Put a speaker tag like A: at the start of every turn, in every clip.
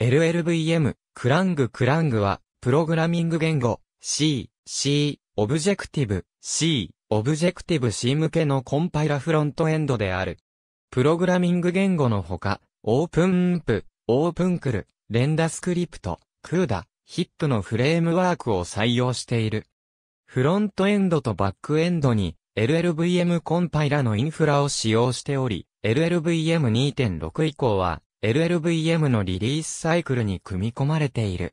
A: LLVM、クラングクラングは、プログラミング言語、C、C、オブジェクティブ、C、オブジェクティブ C 向けのコンパイラフロントエンドである。プログラミング言語のほか、オープンンプ、オープンクル、レンダスクリプト、クーダ、ヒップのフレームワークを採用している。フロントエンドとバックエンドに LLVM コンパイラのインフラを使用しており、LLVM2.6 以降は LLVM のリリースサイクルに組み込まれている。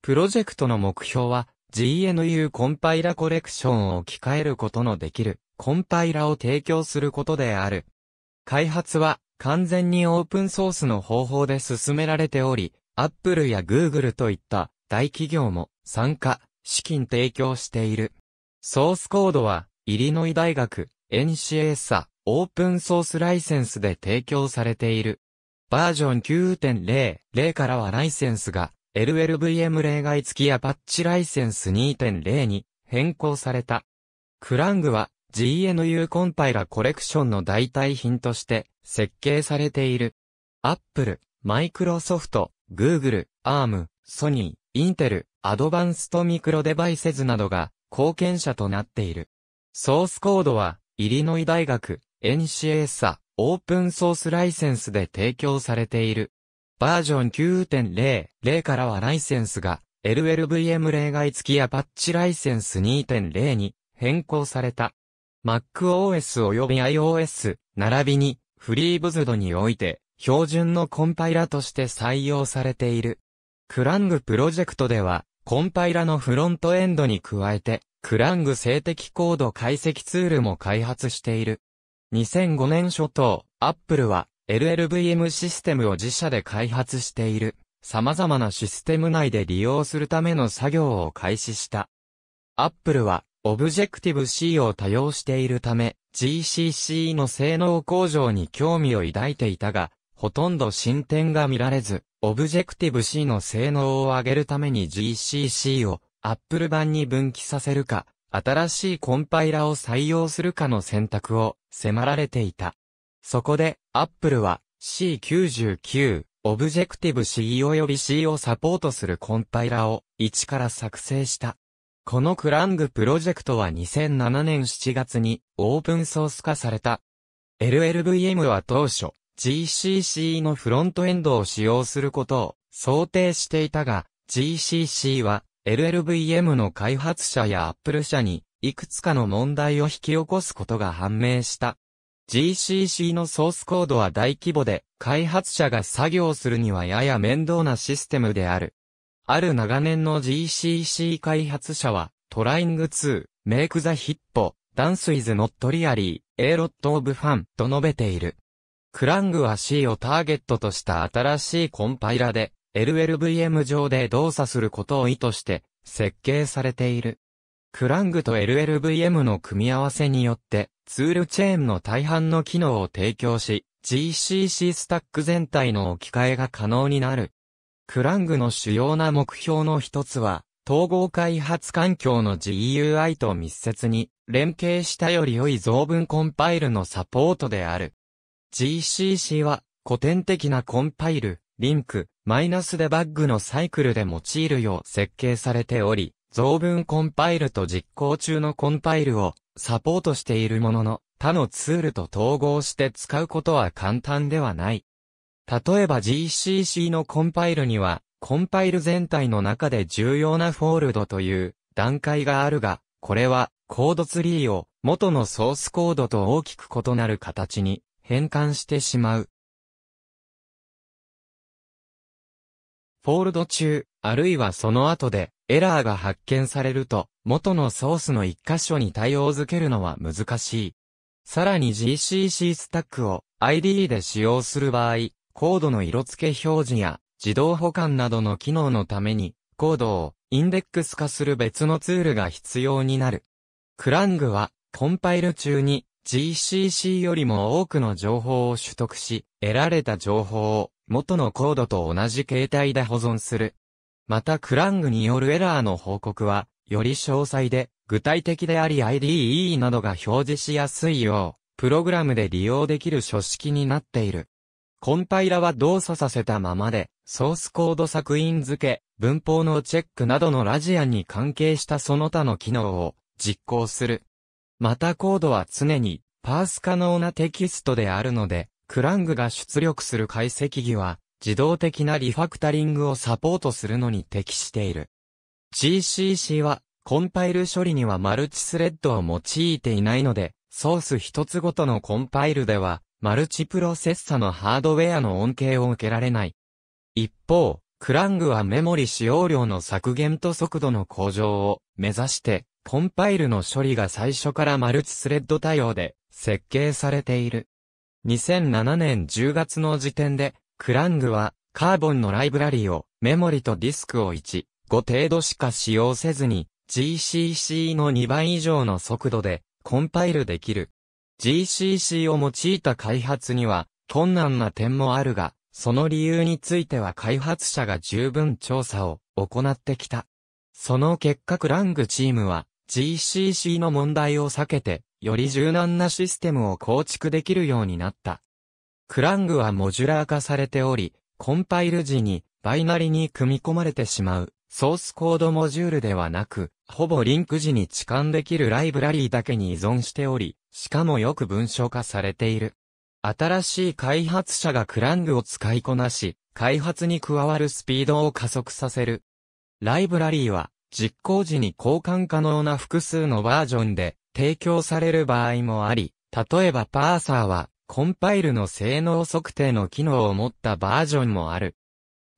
A: プロジェクトの目標は GNU コンパイラコレクションを置き換えることのできるコンパイラを提供することである。開発は完全にオープンソースの方法で進められており、Apple や Google といった大企業も参加、資金提供している。ソースコードはイリノイ大学、NCA サ、オープンソースライセンスで提供されている。バージョン9.0、0からはライセンスが LLVM 例外付きやパッチライセンス2.0に変更された。クラングは GNU コンパイラコレクションの代替品として設計されている。Apple、Microsoft、Google、ARM、Sony、Intel、Advanced Micro Devices などが貢献者となっている。ソースコードは、イリノイ大学、NCSA、オープンソースライセンスで提供されている。バージョン9.0、0からはライセンスが LLVM 例外付きやパッチライセンス2.0に変更された。MacOS 及び iOS、並びに f フリーブ s d において標準のコンパイラとして採用されている。クラングプロジェクトでは、コンパイラのフロントエンドに加えて、クラング静的コード解析ツールも開発している。2005年初頭、アップルは LLVM システムを自社で開発している、様々なシステム内で利用するための作業を開始した。アップルは、オブジェクティブ C を多用しているため、GCC の性能向上に興味を抱いていたが、ほとんど進展が見られず、オブジェクティブ C の性能を上げるために GCC を Apple 版に分岐させるか、新しいコンパイラを採用するかの選択を迫られていた。そこで、Apple は C99、オブジェクティブ C 及び C をサポートするコンパイラを1から作成した。このクラングプロジェクトは2007年7月にオープンソース化された。LLVM は当初、GCC のフロントエンドを使用することを想定していたが、GCC は LLVM の開発者や Apple 社に、いくつかの問題を引き起こすことが判明した。GCC のソースコードは大規模で、開発者が作業するにはやや面倒なシステムである。ある長年の GCC 開発者は、トライング2、メイクザヒッポ、ダンスイズノットリアリー、エーロットオブファンと述べている。クラングは C をターゲットとした新しいコンパイラで、LLVM 上で動作することを意図して設計されている。クラングと LLVM の組み合わせによってツールチェーンの大半の機能を提供し GCC スタック全体の置き換えが可能になる。クラングの主要な目標の一つは統合開発環境の GUI と密接に連携したより良い増分コンパイルのサポートである。GCC は古典的なコンパイル、リンク、マイナスデバッグのサイクルで用いるよう設計されており、増文コンパイルと実行中のコンパイルをサポートしているものの、他のツールと統合して使うことは簡単ではない。例えば GCC のコンパイルには、コンパイル全体の中で重要なフォールドという段階があるが、これはコードツリーを元のソースコードと大きく異なる形に変換してしまう。フォールド中、あるいはその後で、エラーが発見されると、元のソースの一箇所に対応づけるのは難しい。さらに GCC スタックを i d で使用する場合、コードの色付け表示や自動保管などの機能のために、コードをインデックス化する別のツールが必要になる。クラングは、コンパイル中に GCC よりも多くの情報を取得し、得られた情報を元のコードと同じ形態で保存する。またクラングによるエラーの報告は、より詳細で、具体的であり IDE などが表示しやすいよう、プログラムで利用できる書式になっている。コンパイラは動作させたままで、ソースコード作品付け、文法のチェックなどのラジアンに関係したその他の機能を実行する。またコードは常にパース可能なテキストであるので、クラングが出力する解析義は、自動的なリファクタリングをサポートするのに適している。GCC は、コンパイル処理にはマルチスレッドを用いていないので、ソース一つごとのコンパイルでは、マルチプロセッサのハードウェアの恩恵を受けられない。一方、クラングはメモリ使用量の削減と速度の向上を目指して、コンパイルの処理が最初からマルチスレッド対応で設計されている。2007年10月の時点で、クラングは、カーボンのライブラリを、メモリとディスクを1、5程度しか使用せずに、GCC の2倍以上の速度で、コンパイルできる。GCC を用いた開発には、困難な点もあるが、その理由については開発者が十分調査を行ってきた。その結果クラングチームは GCC の問題を避けてより柔軟なシステムを構築できるようになった。クラングはモジュラー化されており、コンパイル時にバイナリに組み込まれてしまうソースコードモジュールではなく、ほぼリンク時に置換できるライブラリーだけに依存しており、しかもよく文章化されている。新しい開発者がクラングを使いこなし、開発に加わるスピードを加速させる。ライブラリーは実行時に交換可能な複数のバージョンで提供される場合もあり、例えばパーサーはコンパイルの性能測定の機能を持ったバージョンもある。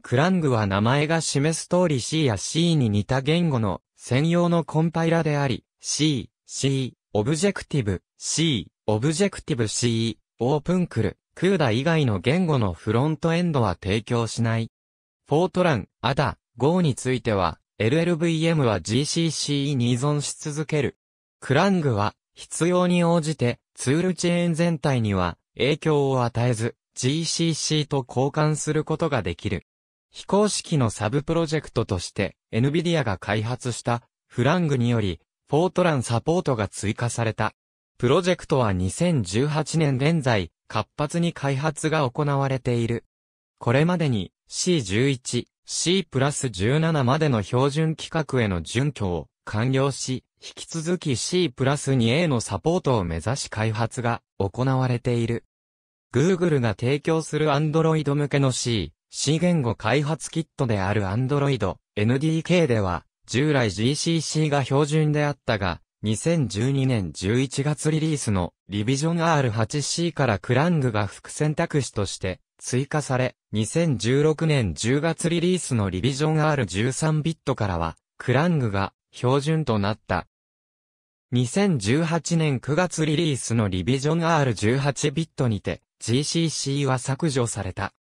A: クラングは名前が示す通り C や C に似た言語の専用のコンパイラであり、C、C、オブジェクティブ、C、オブジェクティブ C、オープンクル、クーダ以外の言語のフロントエンドは提供しない。フォートラン、アダ、ゴーについては、LLVM は GCCE に依存し続ける。クラングは、必要に応じて、ツールチェーン全体には、影響を与えず、GCC と交換することができる。非公式のサブプロジェクトとして、NVIDIA が開発した、フラングにより、フォートランサポートが追加された。プロジェクトは2018年現在、活発に開発が行われている。これまでに C11、C プラス17までの標準規格への準拠を完了し、引き続き C プラス 2A のサポートを目指し開発が行われている。Google が提供する Android 向けの C、C 言語開発キットである Android NDK では、従来 GCC が標準であったが、2012年11月リリースのリビジョン R8C からクラングが副選択肢として追加され、2016年10月リリースのリビジョン R13 ビットからは、クラングが標準となった。2018年9月リリースのリビジョン R18 ビットにて GCC は削除された。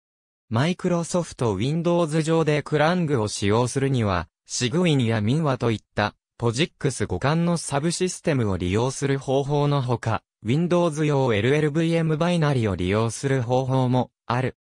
A: マイクロソフト Windows 上でクラングを使用するには、シグウィンやミンワといったポジックス互換のサブシステムを利用する方法のほか、Windows 用 LLVM バイナリを利用する方法もある。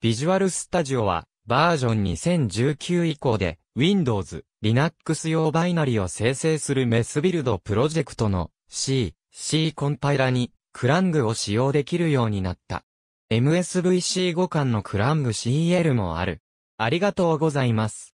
A: ビジュアルスタジオは、バージョン2019以降で、Windows、Linux 用バイナリを生成するメスビルドプロジェクトの C、C コンパイラに、クラングを使用できるようになった。MSVC 互換のクラング CL もある。ありがとうございます。